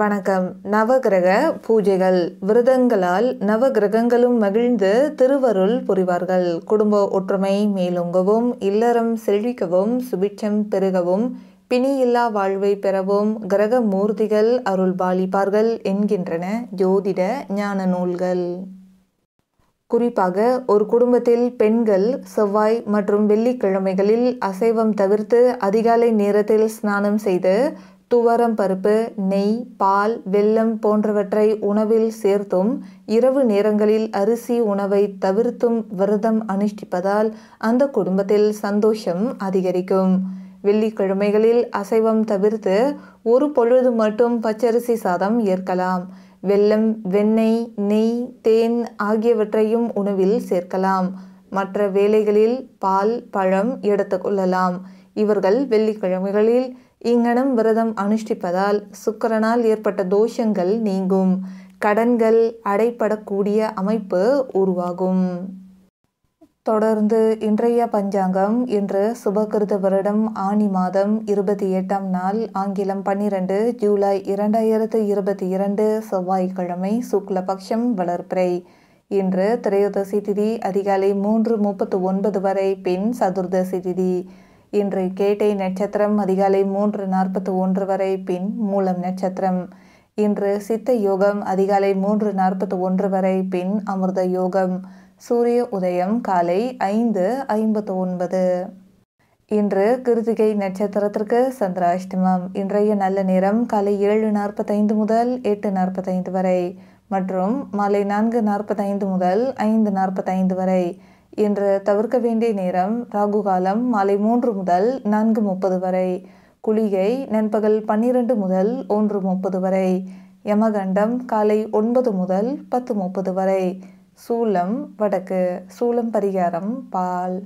வணக்கம் நவகிரக பூஜைகள் விரதங்களால் நவகிரகங்களும் மகிழ்ந்து திருவருள் புரிவார்கள் குடும்ப ஒற்றுமை மேலோங்கவும் இல்லறம் செழிக்கவும் சுபிட்சம் பெருகவும் பிணியில்லா வாழ்வை பெறவும் கிரக மூர்த்திகள் அருள் பாலிப்பார்கள் என்கின்றன ஜோதிட ஞான நூல்கள் குறிப்பாக ஒரு குடும்பத்தில் பெண்கள் செவ்வாய் மற்றும் வெள்ளிக்கிழமைகளில் அசைவம் தவிர்த்து அதிகாலை நேரத்தில் ஸ்நானம் செய்து துவரம் பருப்பு நெய் பால் வெல்லம் போன்றவற்றை உணவில் சேர்த்தும் இரவு நேரங்களில் அரிசி உணவை தவிர்த்தும் விரதம் அனுஷ்டிப்பதால் அந்த குடும்பத்தில் சந்தோஷம் அதிகரிக்கும் வெள்ளிக்கிழமைகளில் அசைவம் தவிர்த்து ஒரு பொழுது மட்டும் பச்சரிசி சாதம் ஏற்கலாம் வெல்லம் வெண்ணெய் நெய் தேன் ஆகியவற்றையும் உணவில் சேர்க்கலாம் மற்ற வேலைகளில் பால் பழம் எடுத்துக்கொள்ளலாம் இவர்கள் வெள்ளிக்கிழமைகளில் இங்கனம் விரதம் அனுஷ்டிப்பதால் சுக்கரனால் ஏற்பட்ட தோஷங்கள் நீங்கும் கடன்கள் அடைப்படக்கூடிய அமைப்பு உருவாகும் தொடர்ந்து இன்றைய பஞ்சாங்கம் இன்று சுபகிருத வருடம் ஆணி மாதம் இருபத்தி எட்டாம் நாள் ஆங்கிலம் பன்னிரண்டு ஜூலை இரண்டாயிரத்து இருபத்தி இரண்டு செவ்வாய்க்கிழமை சுக்லபக்ஷம் வளர்ப்பிரை இன்று திரையோதசி திதி அதிகாலை மூன்று முப்பத்து ஒன்பது வரை பின் சதுர்தசி திதி இன்று கேட்டை நட்சத்திரம் அதிகாலை மூன்று நாற்பத்தி ஒன்று வரை பின் மூலம் நட்சத்திரம் இன்று சித்த யோகம் அதிகாலை மூன்று நாற்பத்தி ஒன்று வரை பின் அமிர்த யோகம் சூரிய உதயம் காலை ஐந்து ஐம்பத்து ஒன்பது இன்று கிருதிகை நட்சத்திரத்திற்கு சந்திராஷ்டமம் இன்றைய நல்ல நேரம் காலை ஏழு நாற்பத்தைந்து முதல் எட்டு நாற்பத்தைந்து வரை மற்றும் மாலை நான்கு நாற்பத்தைந்து முதல் ஐந்து நாற்பத்தைந்து வரை இன்று தவிர்க்க வேண்டிய நேரம் ராகு காலம் மாலை மூன்று முதல் நான்கு முப்பது வரை குளிகை நண்பகல் பன்னிரண்டு முதல் ஒன்று முப்பது வரை யமகண்டம் காலை ஒன்பது முதல் பத்து முப்பது வரை சூலம் வடக்கு சூலம் பரிகாரம் பால்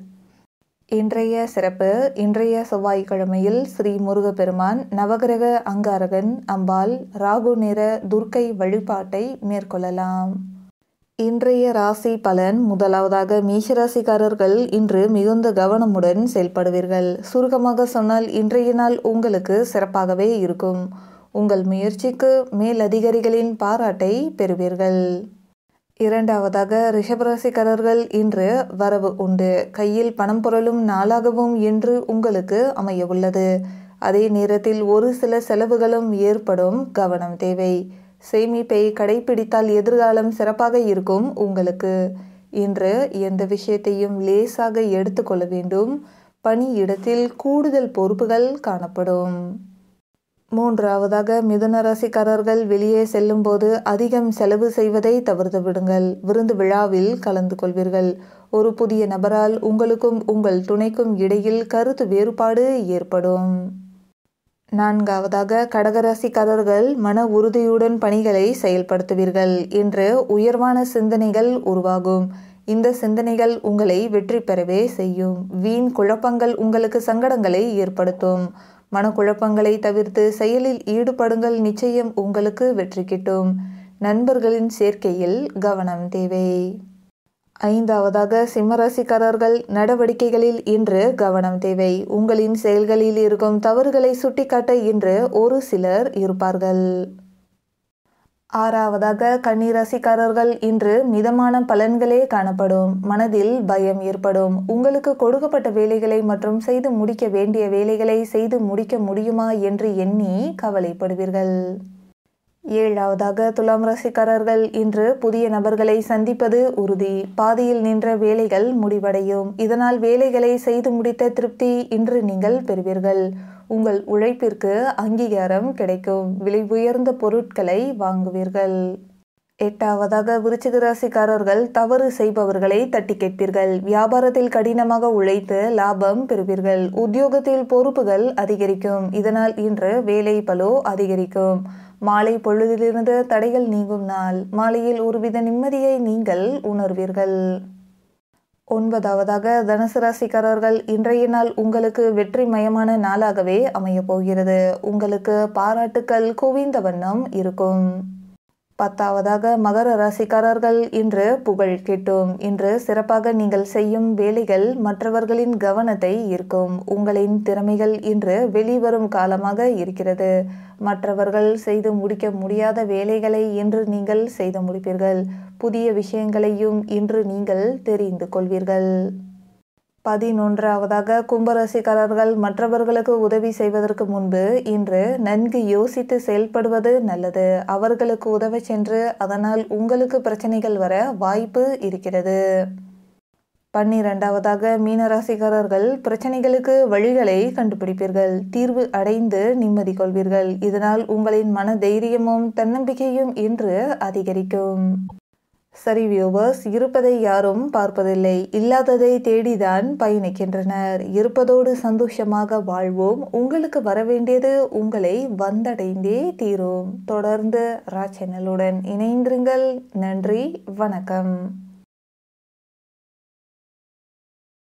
இன்றைய சிறப்பு இன்றைய செவ்வாய்க்கிழமையில் ஸ்ரீ முருகப்பெருமான் நவகிரக அங்காரகன் அம்பாள் ராகு நேர துர்க்கை வழிபாட்டை மேற்கொள்ளலாம் இன்றைய ராசி பலன் முதலாவதாக மீசராசிக்காரர்கள் இன்று மிகுந்த கவனமுடன் செயல்படுவீர்கள் சுருக்கமாக சொன்னால் இன்றைய நாள் உங்களுக்கு சிறப்பாகவே இருக்கும் உங்கள் முயற்சிக்கு மேலதிகாரிகளின் பாராட்டை பெறுவீர்கள் இரண்டாவதாக ரிஷபராசிக்காரர்கள் இன்று வரவு உண்டு கையில் பணம் புரளும் நாளாகவும் இன்று உங்களுக்கு அமைய உள்ளது அதே நேரத்தில் ஒரு சில செலவுகளும் ஏற்படும் கவனம் தேவை சேமிப்பை கடைபிடித்தால் எதிர்காலம் சிறப்பாக இருக்கும் உங்களுக்கு இன்று எந்த விஷயத்தையும் லேசாக எடுத்துக்கொள்ள வேண்டும் பணியிடத்தில் கூடுதல் பொறுப்புகள் காணப்படும் மூன்றாவதாக மிதுன ராசிக்காரர்கள் வெளியே செல்லும்போது அதிகம் செலவு செய்வதை தவிர்த்து விடுங்கள் விருந்து விழாவில் கலந்து கொள்வீர்கள் ஒரு புதிய நபரால் உங்களுக்கும் உங்கள் துணைக்கும் இடையில் கருத்து வேறுபாடு ஏற்படும் நான்காவதாக கடகராசிக்காரர்கள் மன உறுதியுடன் பணிகளை செயல்படுத்துவீர்கள் என்று உயர்வான சிந்தனைகள் உருவாகும் இந்த சிந்தனைகள் உங்களை வெற்றி பெறவே செய்யும் வீண் குழப்பங்கள் உங்களுக்கு சங்கடங்களை ஏற்படுத்தும் மனக்குழப்பங்களை தவிர்த்து செயலில் ஈடுபடுங்கள் நிச்சயம் உங்களுக்கு வெற்றி கிட்டும் நண்பர்களின் சேர்க்கையில் கவனம் தேவை ஐந்தாவதாக சிம்மராசிக்காரர்கள் நடவடிக்கைகளில் இன்று கவனம் தேவை உங்களின் செயல்களில் இருக்கும் தவறுகளை சுட்டிக்காட்ட இன்று ஒரு சிலர் இருப்பார்கள் ஆறாவதாக கன்னிராசிக்காரர்கள் இன்று மிதமான பலன்களே காணப்படும் மனதில் பயம் ஏற்படும் உங்களுக்கு கொடுக்கப்பட்ட வேலைகளை மற்றும் செய்து முடிக்க வேண்டிய வேலைகளை செய்து முடிக்க முடியுமா என்று எண்ணி கவலைப்படுவீர்கள் ஏழாவதாக துலாம் ராசிக்காரர்கள் இன்று புதிய நபர்களை சந்திப்பது உறுதி பாதியில் நின்ற வேலைகள் முடிவடையும் இதனால் வேலைகளை செய்து முடித்த திருப்தி இன்று நீங்கள் பெறுவீர்கள் உங்கள் உழைப்பிற்கு அங்கீகாரம் கிடைக்கும் விலை உயர்ந்த பொருட்களை வாங்குவீர்கள் எட்டாவதாக விருச்சிக ராசிக்காரர்கள் தவறு செய்பவர்களை தட்டி கேட்பீர்கள் வியாபாரத்தில் கடினமாக உழைத்து லாபம் பெறுவீர்கள் உத்தியோகத்தில் பொறுப்புகள் அதிகரிக்கும் இதனால் இன்று வேலை பலோ அதிகரிக்கும் மாலை பொழுதிலிருந்து தடைகள் நீங்கும் நாள் மாலையில் ஒருவித நிம்மதியை நீங்கள் உணர்வீர்கள் ஒன்பதாவதாக தனுசு ராசிக்காரர்கள் இன்றைய நாள் உங்களுக்கு வெற்றிமயமான நாளாகவே அமையப் போகிறது உங்களுக்கு பாராட்டுக்கள் குவிந்த வண்ணம் இருக்கும் பத்தாவதாக மகர ராசிக்காரர்கள் இன்று புகழ் கிட்டும் இன்று சிறப்பாக நீங்கள் செய்யும் வேலைகள் மற்றவர்களின் கவனத்தை ஈர்க்கும் உங்களின் திறமைகள் இன்று வெளிவரும் காலமாக இருக்கிறது மற்றவர்கள் செய்து முடிக்க முடியாத வேலைகளை இன்று நீங்கள் செய்து முடிப்பீர்கள் புதிய விஷயங்களையும் இன்று நீங்கள் தெரிந்து கொள்வீர்கள் பதினொன்றாவதாக கும்பராசிக்காரர்கள் மற்றவர்களுக்கு உதவி செய்வதற்கு முன்பு இன்று நன்கு யோசித்து செயல்படுவது நல்லது அவர்களுக்கு உதவ சென்று அதனால் உங்களுக்கு பிரச்சனைகள் வர வாய்ப்பு இருக்கிறது பன்னிரெண்டாவதாக மீனராசிக்காரர்கள் பிரச்சனைகளுக்கு வழிகளை கண்டுபிடிப்பீர்கள் தீர்வு அடைந்து நிம்மதி கொள்வீர்கள் இதனால் உங்களின் மன தைரியமும் தன்னம்பிக்கையும் இன்று அதிகரிக்கும் சரி வியூவர்ஸ் இருப்பதை யாரும் பார்ப்பதில்லை இல்லாததை தேடிதான் பயணிக்கின்றனர் இருப்பதோடு சந்தோஷமாக வாழ்வோம் உங்களுக்கு வரவேண்டியது உங்களை வந்தடைந்தே தீரும் தொடர்ந்து ராஜனலுடன் சேனலுடன் இணைந்திருங்கள் நன்றி வணக்கம்